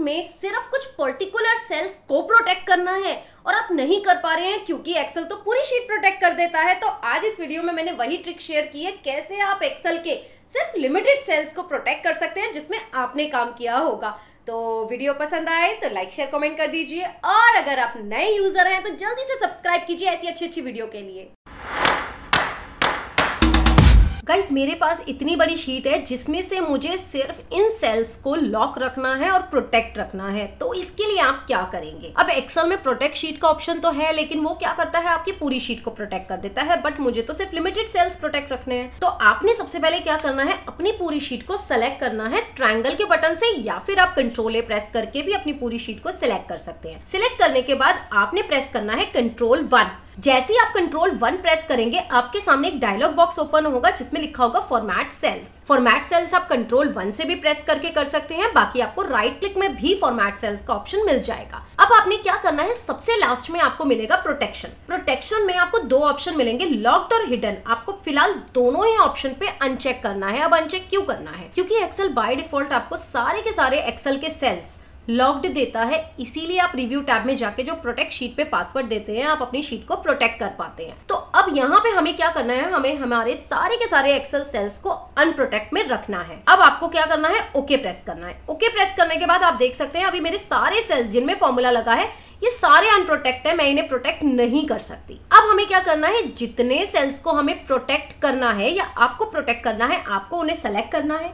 में सिर्फ कुछ पर्टिकुलर सेल्स को प्रोटेक्ट करना है और आप नहीं कर पा रहे हैं क्योंकि एक्सेल तो पूरी शीट प्रोटेक्ट कर देता है तो आज इस वीडियो में मैंने वही ट्रिक शेयर की है कैसे आप एक्सेल के सिर्फ लिमिटेड सेल्स को प्रोटेक्ट कर सकते हैं जिसमें आपने काम किया होगा तो वीडियो पसंद आए तो लाइक शेयर कॉमेंट कर दीजिए और अगर आप नए यूजर हैं तो जल्दी से सब्सक्राइब कीजिए ऐसी अच्छी अच्छी वीडियो के लिए गाइस मेरे पास इतनी बड़ी शीट है जिसमें से मुझे सिर्फ इन सेल्स को लॉक रखना है और प्रोटेक्ट रखना है तो इसके लिए आप क्या करेंगे अब एक्सेल में प्रोटेक्ट शीट का ऑप्शन तो है लेकिन वो क्या करता है आपकी पूरी शीट को प्रोटेक्ट कर देता है बट मुझे तो सिर्फ लिमिटेड सेल्स प्रोटेक्ट रखने हैं तो आपने सबसे पहले क्या करना है अपनी पूरी शीट को सेलेक्ट करना है ट्राइंगल के बटन से या फिर आप कंट्रोल ए प्रेस करके भी अपनी पूरी शीट को सिलेक्ट कर सकते हैं सिलेक्ट करने के बाद आपने प्रेस करना है कंट्रोल वन जैसे ही आप कंट्रोल वन प्रेस करेंगे आपके सामने एक डायलॉग बॉक्स ओपन होगा जिसमें लिखा होगा फॉर्मेट सेल्स फॉर्मेट सेल्स आप कंट्रोल वन से भी प्रेस करके कर सकते हैं बाकी आपको राइट क्लिक में भी फॉर्मेट सेल्स का ऑप्शन मिल जाएगा अब आपने क्या करना है सबसे लास्ट में आपको मिलेगा प्रोटेक्शन प्रोटेक्शन में आपको दो ऑप्शन मिलेंगे लॉक्ड और हिडन आपको फिलहाल दोनों ही ऑप्शन पे अनचेक करना है अब अनचेक क्यों करना है क्योंकि एक्सेल बाय डिफॉल्ट आपको सारे के सारे एक्सेल के सेल्स लॉक्ड देता है इसीलिए आप रिव्यू टैब में जाके जो प्रोटेक्ट शीट पे पासवर्ड देते हैं आप अपनी शीट को प्रोटेक्ट कर पाते हैं तो अब यहाँ पे हमें क्या करना है हमें हमारे सारे के सारे एक्सेल सेल्स को अनप्रोटेक्ट में रखना है अब आपको क्या करना है ओके okay प्रेस करना है ओके okay प्रेस करने के बाद आप देख सकते हैं अभी मेरे सारे सेल्स जिनमें फॉर्मूला लगा है ये सारे अनप्रोटेक्ट है मैं इन्हें प्रोटेक्ट नहीं कर सकती अब हमें क्या करना है जितने सेल्स को हमें प्रोटेक्ट करना है या आपको प्रोटेक्ट करना है आपको उन्हें सेलेक्ट करना है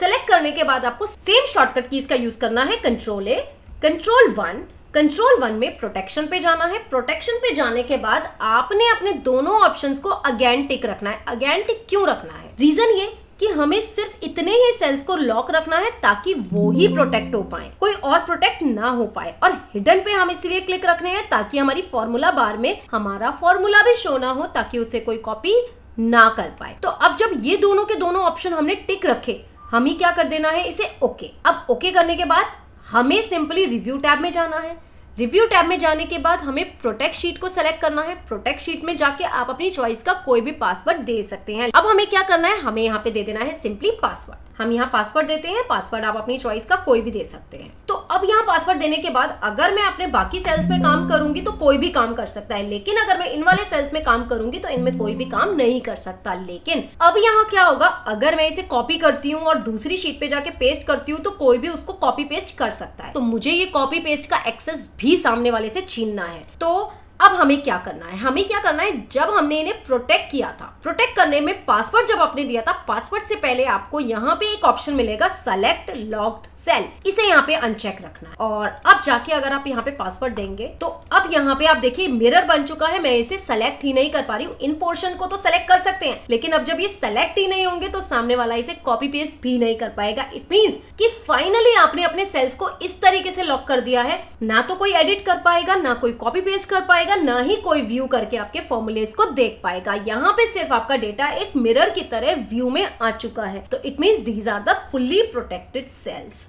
सेलेक्ट करने के बाद आपको सेम शॉर्टकट कीज का यूज करना है control A control one control one में प्रोटेक्शन पे जाना है प्रोटेक्शन पे जाने के बाद आपने अपने दोनों ऑप्शंस को अगेन टिक रखना है अगेन टिक क्यों रखना है रीजन ये कि हमें सिर्फ इतने ही सेल्स को लॉक रखना है ताकि वो ही प्रोटेक्ट हो पाए कोई और प्रोटेक्ट ना हो पाए और हिडन पे हम इसलिए क्लिक रखने हैं ताकि हमारी फॉर्मूला बार में हमारा फॉर्मूला भी शो ना हो ताकि उसे कोई कॉपी ना कर पाए तो अब जब ये दोनों के दोनों ऑप्शन हमने टिक रखे हमें क्या कर देना है इसे ओके अब ओके करने के बाद हमें सिंपली रिव्यू टैब में जाना है रिव्यू टैब में जाने के बाद हमें प्रोटेक्ट शीट को सेलेक्ट करना है प्रोटेक्ट शीट में जाके आप अपनी चॉइस का कोई भी पासवर्ड दे सकते हैं अब हमें क्या करना है हमें यहाँ पे दे देना है सिंपली पासवर्ड हम यहाँ पासवर्ड देते हैं पासवर्ड आप अपनी चॉइस का कोई भी दे सकते हैं तो अब यहाँ पासवर्ड देने के बाद अगर मैं अपने बाकी सेल्स में काम करूंगी तो कोई भी काम कर सकता है लेकिन अगर मैं इन वाले सेल्स में काम करूंगी तो इनमें कोई भी काम नहीं कर सकता लेकिन अब यहाँ क्या होगा अगर मैं इसे कॉपी करती हूँ और दूसरी शीट पे जाके पेस्ट करती हूँ तो कोई भी उसको कॉपी पेस्ट कर सकता है तो मुझे ये कॉपी पेस्ट का एक्सेस भी सामने वाले से छीनना है तो अब हमें क्या करना है हमें क्या करना है जब हमने इन्हें प्रोटेक्ट किया था प्रोटेक्ट करने में पासवर्ड जब आपने दिया था पासवर्ड से पहले आपको यहाँ पे एक ऑप्शन मिलेगा सेलेक्ट लॉक्ड सेल इसे यहाँ पे अनचेक रखना है और अब जाके अगर आप यहाँ पे पासवर्ड देंगे तो अब यहाँ पे आप देखिए मिरर बन चुका है मैं इसे सेलेक्ट ही नहीं कर पा रही हूँ इन पोर्शन को तो सेलेक्ट कर सकते हैं लेकिन अब जब ये सेलेक्ट ही नहीं होंगे तो सामने वाला इसे कॉपी पेस्ट भी नहीं कर पाएगा इट मीन की फाइनली आपने अपने सेल्स को इस तरीके से लॉक कर दिया है ना तो कोई एडिट कर पाएगा ना कोई कॉपी पेस्ट कर पाएगा ना ही कोई व्यू करके आपके फॉर्मुलेस को देख पाएगा यहाँ पे सिर्फ आपका डेटा एक मिरर की तरह व्यू में आ चुका है तो it mean these are the fully protected cells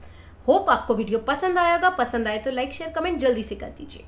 hope आपको वीडियो पसंद आएगा पसंद आए तो लाइक शेयर कमेंट जल्दी से कर दीजिए